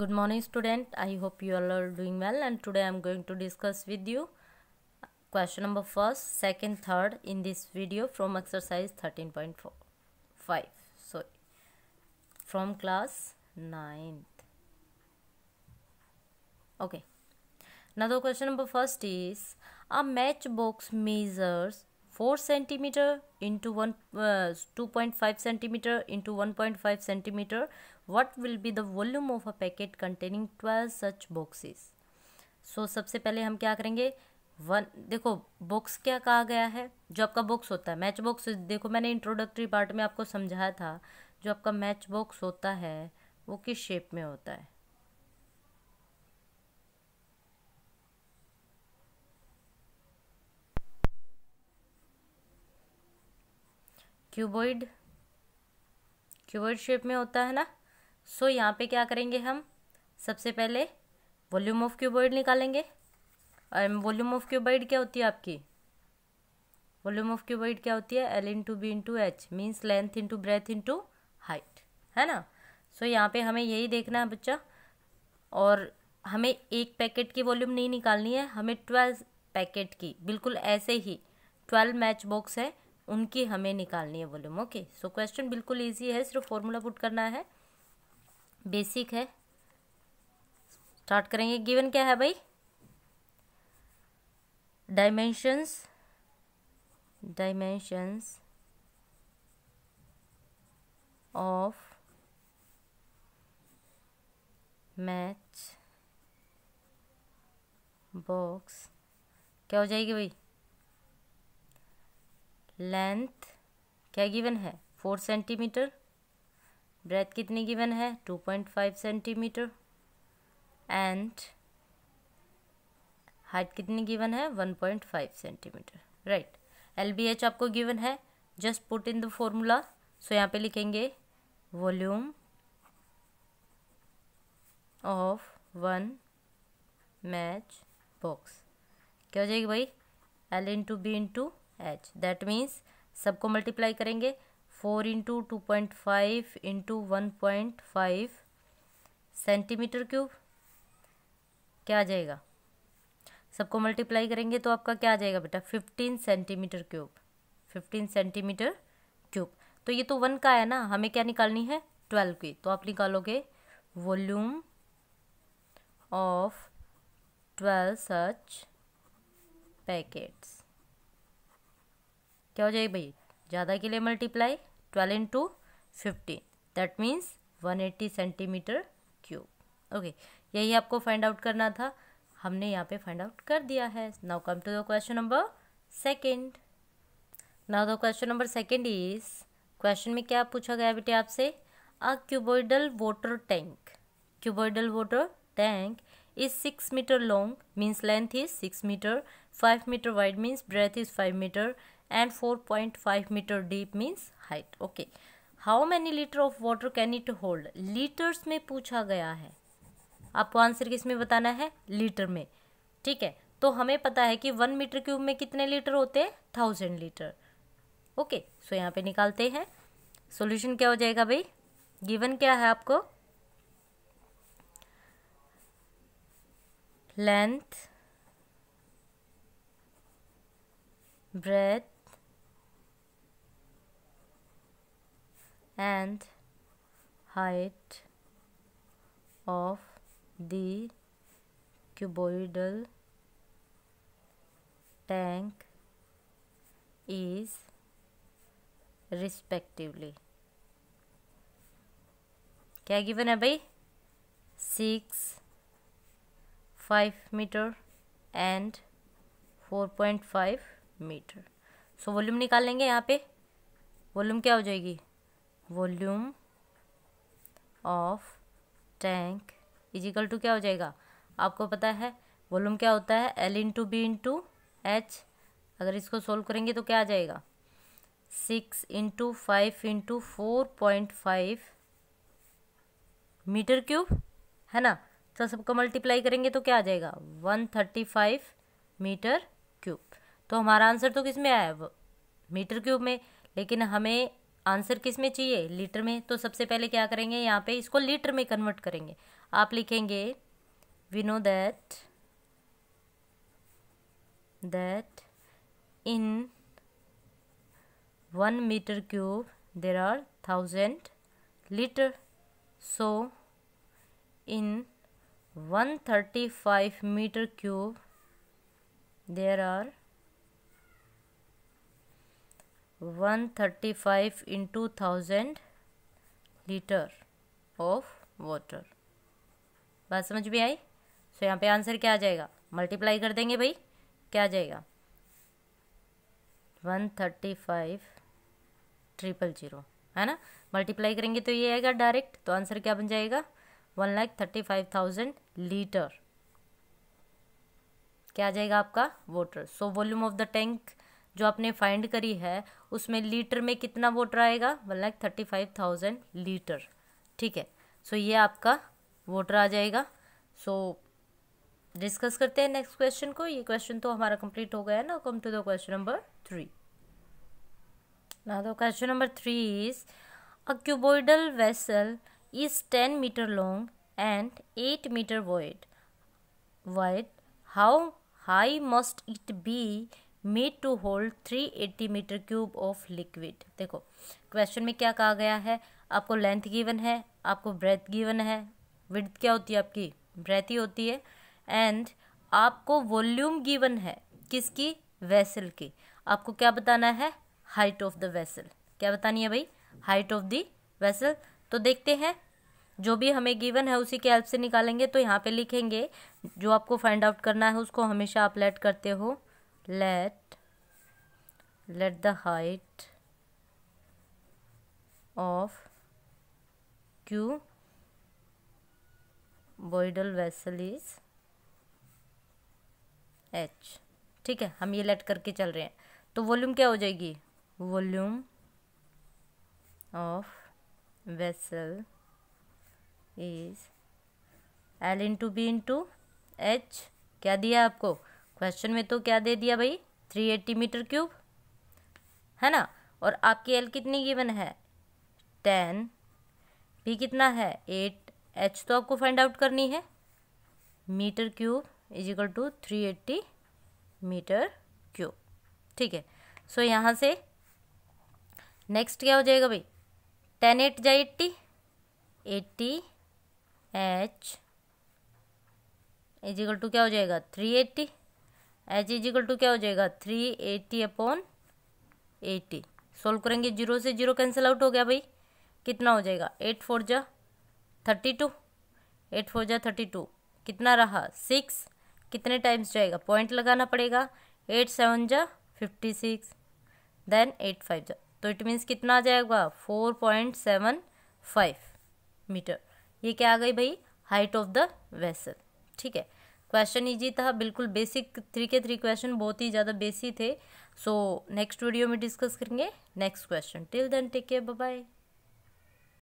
good morning student i hope you all are doing well and today i'm going to discuss with you question number first second third in this video from exercise 13.5 so from class 9th okay now the question number first is a matchbox measures 4 centimeter into 1 uh, 2.5 centimeter into 1.5 centimeter what will be the volume of a packet containing 12 such boxes so so, सबसे पहले हम क्या करेंगे one देखो box क्या कहा गया है जो आपका बॉक्स होता है मैच बॉक्स देखो मैंने इंट्रोडक्टरी पार्ट में आपको समझाया था जो आपका मैच बॉक्स होता है वो किस शेप में होता है क्यूबॉइड क्यूबॉइड शेप में होता है ना सो so, यहाँ पे क्या करेंगे हम सबसे पहले वॉल्यूम ऑफ क्यूबॉइड निकालेंगे और वॉल्यूम ऑफ क्यूबॉइड क्या होती है आपकी वॉल्यूम ऑफ क्यूबॉइड क्या होती है L into B into H means length into breadth into height है ना सो so, यहाँ पे हमें यही देखना है बच्चा और हमें एक पैकेट की वॉल्यूम नहीं निकालनी है हमें ट्वेल्व पैकेट की बिल्कुल ऐसे ही ट्वेल्व मैच बॉक्स है उनकी हमें निकालनी है वॉल्यूम ओके सो क्वेश्चन बिल्कुल ईजी है सिर्फ फॉर्मूला पुट करना है बेसिक है स्टार्ट करेंगे गिवन क्या है भाई dimensions dimensions of match box क्या हो जाएगी भाई लेंथ क्या गिवन है फोर सेंटीमीटर ब्रेथ कितनी गिवन है two point five centimetre and height कितनी गिवन है one point five centimetre right L B H आपको गिवन है just put in the formula so यहाँ पे लिखेंगे volume of one match box क्या हो जाएगी भाई L into B into H that means सबको मल्टीप्लाई करेंगे four into two point five into one point five centimetre cube क्या आ जाएगा सबको मल्टीप्लाई करेंगे तो आपका क्या आ जाएगा बेटा fifteen centimetre cube fifteen centimetre cube तो ये तो वन का है ना हमें क्या निकालनी है ट्वेल्व की तो आप निकालोगे volume of twelve such packets क्या हो जाएगी भाई ज़्यादा के लिए multiply 12 into 15 means one 180 centimetre cube okay यही आपको फाइंड आउट करना था हमने यहाँ पे फाइंड आउट कर दिया है now come to the question number second now the question number second is question में क्या पूछा गया बेटे आपसे a cuboidal water tank cuboidal water tank is six metre long means length is six metre five metre wide means breadth is five metre and four point five metre deep means height okay how many litre of water can it hold litres में पूछा गया है आपको answer किस में बताना है litre में ठीक है तो हमें पता है कि वन मीटर क्यूब में कितने लीटर होते हैं थाउजेंड लीटर ओके सो यहाँ पे निकालते हैं सॉल्यूशन क्या हो जाएगा भाई गिवन क्या है आपको length breadth and height of the cuboidal tank is respectively क्या गिवन है भाई six five metre and four point five metre so volume निकाल लेंगे यहाँ पे वॉल्यूम क्या हो जाएगी volume of tank is equal to क्या हो जाएगा आपको पता है वॉल्यूम क्या होता है L into B into H अगर इसको सोल्व करेंगे तो क्या आ जाएगा six into five into four point five metre cube है ना तो सबको मल्टीप्लाई करेंगे तो क्या आ जाएगा one thirty five metre cube तो हमारा आंसर तो किस में आया मीटर क्यूब में लेकिन हमें आंसर किस में चाहिए लीटर में तो सबसे पहले क्या करेंगे यहाँ पे इसको लीटर में कन्वर्ट करेंगे आप लिखेंगे we know that that in one metre cube there are thousand litre so in one thirty five metre cube there are one thirty five into thousand litre of water बात समझ में आई सो so, यहाँ पे answer क्या आ जाएगा multiply कर देंगे भाई क्या आ जाएगा one thirty five triple zero है ना मल्टीप्लाई करेंगे तो ये आएगा डायरेक्ट तो आंसर क्या बन जाएगा one lakh thirty five thousand litre क्या आ जाएगा आपका water so volume of the tank जो आपने फाइंड करी है उसमें लीटर में कितना वोटर आएगा one thirty five thousand litre ठीक है सो ये आपका वोटर आ जाएगा सो डिस्कस करते हैं नेक्स्ट क्वेश्चन को ये क्वेश्चन तो हमारा कंप्लीट हो गया है ना come to the question number three ना तो question number three is a cuboidal vessel is ten metre long and eight metre wide wide how high must it be made to hold 380 metre cube of liquid देखो question में क्या कहा गया है आपको length given है आपको breath given है विड्थ क्या होती है आपकी ब्रेथ ही होती है एंड आपको वॉल्यूम गिवन है किसकी वेसल की आपको क्या बताना है हाइट ऑफ द वेसल क्या बतानी है भाई हाइट ऑफ द वेसल तो देखते हैं जो भी हमें गिवन है उसी के हेल्प से निकालेंगे तो यहाँ पे लिखेंगे जो आपको फाइंड आउट करना है उसको हमेशा आप लेट करते हो let let the height of q boidal vessel is h ठीक है हम ये लेट करके चल रहे हैं तो वॉल्यूम क्या हो जाएगी volume of vessel is L into B into H क्या दिया आपको क्वेश्चन में तो क्या दे दिया भाई थ्री एट्टी मीटर क्यूब है ना और आपकी एल कितनी गिवन है टेन भी कितना है एट एच तो आपको फाइंड आउट करनी है metre cube is equal to three eighty metre cube ठीक है सो so, यहाँ से नेक्स्ट क्या हो जाएगा भाई टेन एट जाए eighty eighty H is equal to क्या हो जाएगा three eighty H is equal to क्या हो जाएगा three eighty upon eighty solve करेंगे जीरो से जीरो कैंसिल आउट हो गया भाई कितना हो जाएगा एट फोर जा थर्टी टू एट फोर जा थर्टी टू कितना रहा सिक्स कितने टाइम्स जाएगा पॉइंट लगाना पड़ेगा एट सेवन जा fifty six then eight five जा तो इट मीन्स कितना आ जाएगा four point seven five metre ये क्या आ गई भाई हाइट ऑफ द वेसल ठीक है क्वेश्चन ईजी था बिल्कुल बेसिक थ्री के थ्री क्वेश्चन बहुत ही ज़्यादा बेसिक थे सो नेक्स्ट वीडियो में डिस्कस करेंगे next question till then take care bye